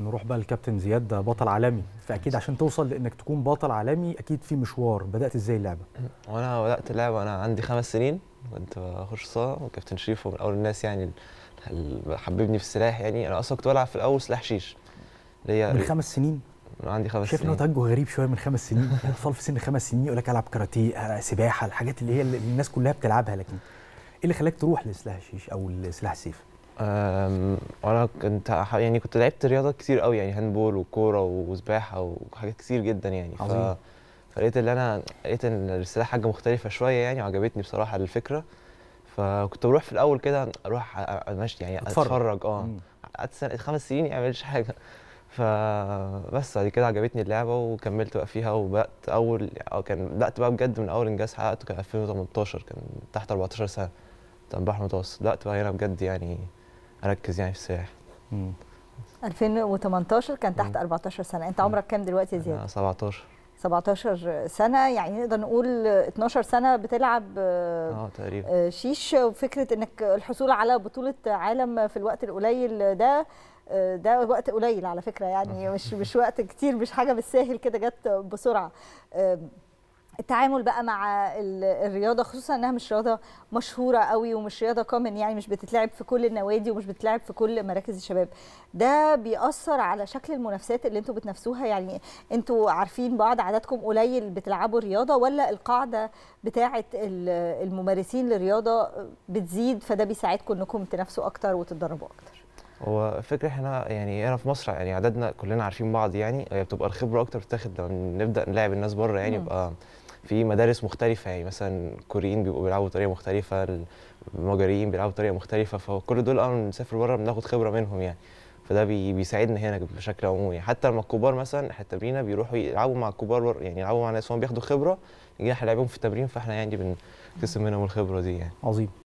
نروح بقى للكابتن زياد ده بطل عالمي فاكيد عشان توصل لانك تكون بطل عالمي اكيد في مشوار بدات ازاي اللعبه وانا بدات اللعبه انا عندي خمس سنين كنت بخش صاله وكابتن شريف من اول الناس يعني اللي حببني في السلاح يعني انا اصلا كنت بلعب في الاول سلاح شيش اللي هي من خمس سنين انا عندي خمس شايف سنين شايف ان توجه غريب شويه من خمس سنين اطفال يعني في سن خمس سنين يقول لك العب كاراتيه آه، سباحه الحاجات اللي هي اللي الناس كلها بتلعبها لكن ايه اللي خلاك تروح لسلاح الشيش او لسلاح السيف وانا كنت يعني كنت لعبت رياضات كتير قوي يعني هاندبول وكوره وسباحه وحاجات كتير جدا يعني عظيم. ف... فلقيت ان انا لقيت ان الرساله حاجه مختلفه شويه يعني وعجبتني بصراحه الفكره فكنت بروح في الاول كده اروح امشي يعني اتفرج, أتفرج اه قعدت سنه خمس سنين يعني ما اعملش حاجه فبس بعد كده عجبتني اللعبه وكملت بقى فيها وبدات اول أه، كان بدات بقى بجد من اول انجاز حققته كان 2018 كان تحت 14 سنه كان بحر متوسط بدات بقى هنا بجد يعني اركز يعني في السياحه 2018 كان تحت 14 سنه انت عمرك كام دلوقتي يا زياد 17 17 سنه يعني نقدر نقول 12 سنه بتلعب اه تقريبا آه، شيش وفكره انك الحصول على بطوله عالم في الوقت القليل ده آه، ده وقت قليل على فكره يعني آه. مش مش وقت كتير مش حاجه بالساهل كده جت بسرعه التعامل بقى مع الرياضه خصوصا انها مش رياضه مشهوره قوي ومش رياضه كومن يعني مش بتتلعب في كل النوادي ومش بتتلعب في كل مراكز الشباب ده بيأثر على شكل المنافسات اللي انتوا بتنافسوها يعني انتوا عارفين بعض عددكم قليل بتلعبوا رياضه ولا القاعده بتاعه الممارسين للرياضه بتزيد فده بيساعدكم انكم تنافسوا اكتر وتتدربوا اكتر هو فكرة احنا يعني هنا في مصر يعني عددنا كلنا عارفين بعض يعني هي بتبقى الخبرة أكتر بتاخد لما نبدأ نلاعب الناس بره يعني يبقى في مدارس مختلفه يعني مثلا الكوريين بيبقوا بيلعبوا بطريقه مختلفه المجريين بيلعبوا بطريقه مختلفه فكل دول اه بنسافر بره بناخد خبره منهم يعني فده بي بيساعدنا هنا بشكل عمومي حتى لما الكبار مثلا احنا التمرين بيروحوا يلعبوا مع الكبار يعني يلعبوا مع ناس هم بياخدوا خبره يجي احنا لعبهم في التمرين فاحنا يعني بنكتسب منهم الخبره دي يعني عظيم